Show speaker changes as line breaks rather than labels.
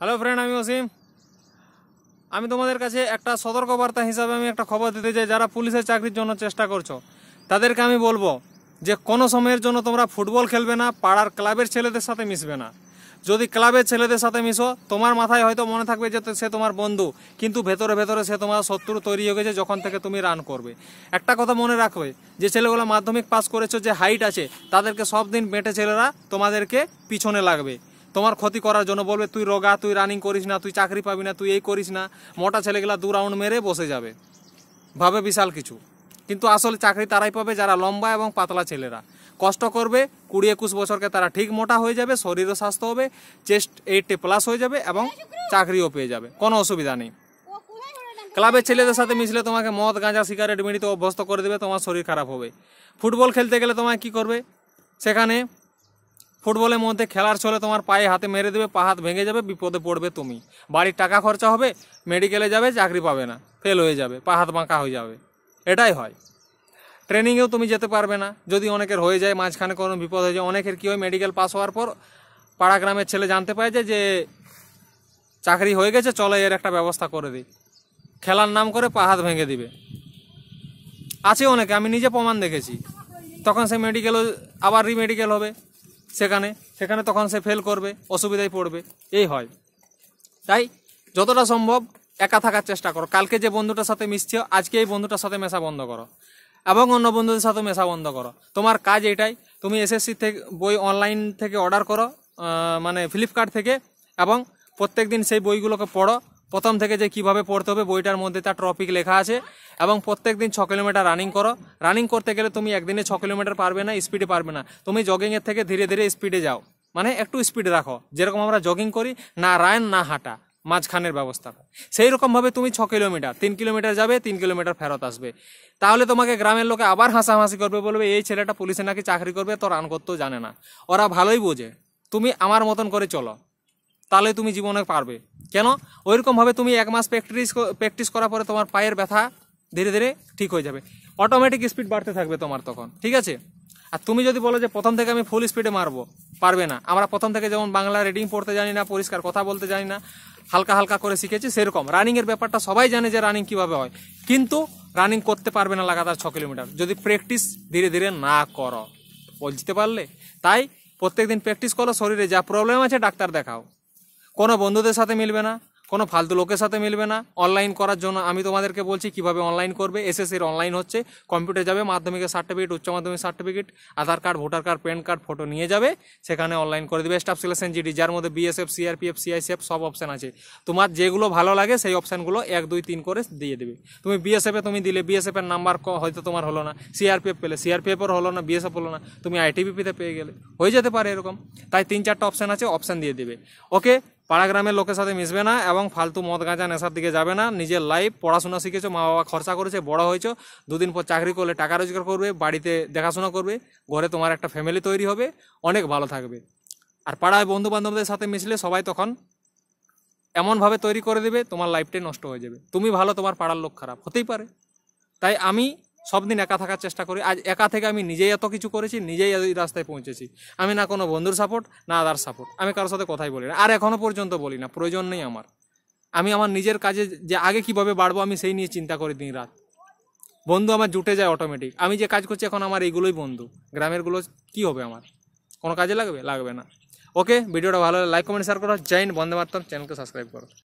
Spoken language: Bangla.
হ্যালো ফ্রেন্ড আমি অসীম আমি তোমাদের কাছে একটা সতর্কবার্তা হিসাবে আমি একটা খবর দিতে চাই যারা পুলিশের চাকরির জন্য চেষ্টা করছো তাদেরকে আমি বলবো যে কোনো সময়ের জন্য তোমরা ফুটবল খেলবে না পাড়ার ক্লাবের ছেলেদের সাথে মিশবে না যদি ক্লাবের ছেলেদের সাথে মিশো তোমার মাথায় হয়তো মনে থাকবে যে সে তোমার বন্ধু কিন্তু ভেতরে ভেতরে সে তোমার শত্রু তৈরি হয়ে গেছে যখন থেকে তুমি রান করবে একটা কথা মনে রাখবে যে ছেলেগুলো মাধ্যমিক পাস করেছো যে হাইট আছে তাদেরকে সব দিন বেঁটে ছেলেরা তোমাদেরকে পিছনে লাগবে তোমার ক্ষতি করার জন্য বলবে তুই রোগা তুই রানিং করিস না তুই চাকরি পাবি না তুই এই করিস না মোটা ছেলেগুলা দু রাউন্ড মেরে বসে যাবে ভাবে বিশাল কিছু কিন্তু আসলে চাকরি তারাই পাবে যারা লম্বা এবং পাতলা ছেলেরা কষ্ট করবে কুড়ি একুশ বছরকে তারা ঠিক মোটা হয়ে যাবে শরীরও স্বাস্থ্য হবে চেস্ট এইটে প্লাস হয়ে যাবে এবং চাকরিও পেয়ে যাবে কোনো অসুবিধা নেই ক্লাবের ছেলেদের সাথে মিশলে তোমাকে মদ গাঁজা সিগারেট মিড়িতে অভ্যস্ত করে দেবে তোমার শরীর খারাপ হবে ফুটবল খেলতে গেলে তোমায় কি করবে সেখানে ফুটবলের মধ্যে খেলার চলে তোমার পায়ে হাতে মেরে দেবে পা হাত ভেঙে যাবে বিপদে পড়বে তুমি বাড়ির টাকা খরচা হবে মেডিকেলে যাবে চাকরি পাবে না ফেল হয়ে যাবে পা হাত বাঁকা হয়ে যাবে এটাই হয় ট্রেনিংয়েও তুমি যেতে পারবে না যদি অনেকের হয়ে যায় মাঝখানে কোনো বিপদ হয়ে যায় অনেকের কী হয় মেডিকেল পাস হওয়ার পর পাড়া গ্রামের ছেলে জানতে পায় যে চাকরি হয়ে গেছে চলে এর একটা ব্যবস্থা করে দিই খেলার নাম করে পা হাত ভেঙে দিবে আছে অনেকে আমি নিজে প্রমাণ দেখেছি তখন সে মেডিকেলও আবার রিমেডিকেল হবে সেখানে সেখানে তখন সে ফেল করবে অসুবিধায় পড়বে এই হয় তাই যতটা সম্ভব একা থাকার চেষ্টা করো কালকে যে বন্ধুটার সাথে মিশছ আজকে এই বন্ধুটার সাথে মেশা বন্ধ করো এবং অন্য বন্ধুদের সাথে মেশা বন্ধ করো তোমার কাজ এটাই তুমি এসএসসি থেকে বই অনলাইন থেকে অর্ডার করো মানে ফ্লিপকার্ট থেকে এবং প্রত্যেক দিন সেই বইগুলোকে পড়ো প্রথম থেকে যে কিভাবে পড়তে হবে বইটার মধ্যে তার ট্রপিক লেখা আছে এবং প্রত্যেক দিন ছ কিলোমিটার রানিং করো রানিং করতে গেলে তুমি একদিনে ছ কিলোমিটার পারবে না স্পিডে পারবে না তুমি জগিংয়ের থেকে ধীরে ধীরে স্পিডে যাও মানে একটু স্পিডে রাখো যেরকম আমরা জগিং করি না রান না হাঁটা মাঝখানের ব্যবস্থা সেই রকমভাবে তুমি ছ কিলোমিটার তিন কিলোমিটার যাবে তিন কিলোমিটার ফেরত আসবে তাহলে তোমাকে গ্রামের লোকে আবার হাসাহাসি করবে বলবে এই ছেলেটা পুলিশে নাকি চাকরি করবে তো রান করতেও জানে না ওরা ভালোই বোঝে তুমি আমার মতন করে চলো তাহলে তুমি জীবনে পারবে কেন ওইরকমভাবে তুমি এক মাস প্র্যাকটিস প্র্যাকটিস করার পরে তোমার পায়ের ব্যথা ধীরে ধীরে ঠিক হয়ে যাবে অটোমেটিক স্পিড বাড়তে থাকবে তোমার তখন ঠিক আছে আর তুমি যদি বলো যে প্রথম থেকে আমি ফুল স্পিডে মারবো পারবে না আমরা প্রথম থেকে যেমন বাংলা রিডিং পড়তে জানি না পরিষ্কার কথা বলতে জানি না হালকা হালকা করে শিখেছি সেরকম রানিংয়ের ব্যাপারটা সবাই জানে যে রানিং কিভাবে হয় কিন্তু রানিং করতে পারবে না লাগাতার ছ কিলোমিটার যদি প্র্যাকটিস ধীরে ধীরে না করো বলছিতে পারলে তাই প্রত্যেকদিন প্র্যাকটিস করো শরীরে যা প্রবলেম আছে ডাক্তার দেখাও কোনো বন্ধুদের সাথে মিলবে না কোনো ফালতু লোকের সাথে মিলবে না অনলাইন করার জন্য আমি তোমাদেরকে বলছি কিভাবে অনলাইন করবে এসএসসির অনলাইন হচ্ছে কম্পিউটার যাবে মাধ্যমিকের সার্টিফিকেট উচ্চ মাধ্যমিক certificate Aadhaar card voter card PAN card photo নিয়ে যাবে সেখানে অনলাইন করে দেবে স্টাফ সিলেকশন জিডি যার মধ্যে বিএসএফ সিআরপিএফ সিআইসিএফ সব অপশান আছে তোমার যেগুলো ভালো লাগে সেই অপশানগুলো এক দুই তিন করে দিয়ে দেবে তুমি বিএসএফে তুমি দিলে বিএসএফের নাম্বার হয়তো তোমার হলো না সিআরপিএফ পেলে সিআরপিএফের হলো না বিএসএফ হলো না তুমি আইটিবিপিতে পেয়ে গেলে হয়ে যেতে পারে এরকম তাই তিন চারটা অপশান আছে অপশান দিয়ে দেবে ওকে পাড়া গ্রামের লোকের সাথে মিশবে না এবং ফালতু মদ গাঁজা নেশার দিকে যাবে না নিজের লাইফ পড়াশোনা শিখেছো মা বাবা খরচা করেছে বড় হয়েছো দুদিন পর চাকরি করলে টাকা রোজগার করবে বাড়িতে দেখাশোনা করবে ঘরে তোমার একটা ফ্যামিলি তৈরি হবে অনেক ভালো থাকবে আর পাড়ায় বন্ধু বান্ধবদের সাথে মিশলে সবাই তখন এমনভাবে তৈরি করে দেবে তোমার লাইফটাই নষ্ট হয়ে যাবে তুমি ভালো তোমার পাড়ার লোক খারাপ হতেই পারে তাই আমি সব দিন একা থাকার চেষ্টা করি আজ একা থেকে আমি নিজেই এত কিছু করেছি নিজেই এই রাস্তায় পৌঁছেছি আমি না কোনো বন্ধুর সাপোর্ট না আদার সাপোর্ট আমি কারোর সাথে কথাই বলি না আর এখনও পর্যন্ত বলি না প্রয়োজন নেই আমার আমি আমার নিজের কাজে যে আগে কিভাবে বাড়বো আমি সেই নিয়ে চিন্তা করি দিন রাত বন্ধু আমার জুটে যায় অটোমেটিক আমি যে কাজ করছি এখন আমার এইগুলোই বন্ধু গ্রামেরগুলো কি হবে আমার কোনো কাজে লাগবে লাগবে না ওকে ভিডিওটা ভালো লাগে লাইক কমেন্ট শেয়ার করো জয়েন বন্দে মারতাম চ্যানেলকে সাবস্ক্রাইব করো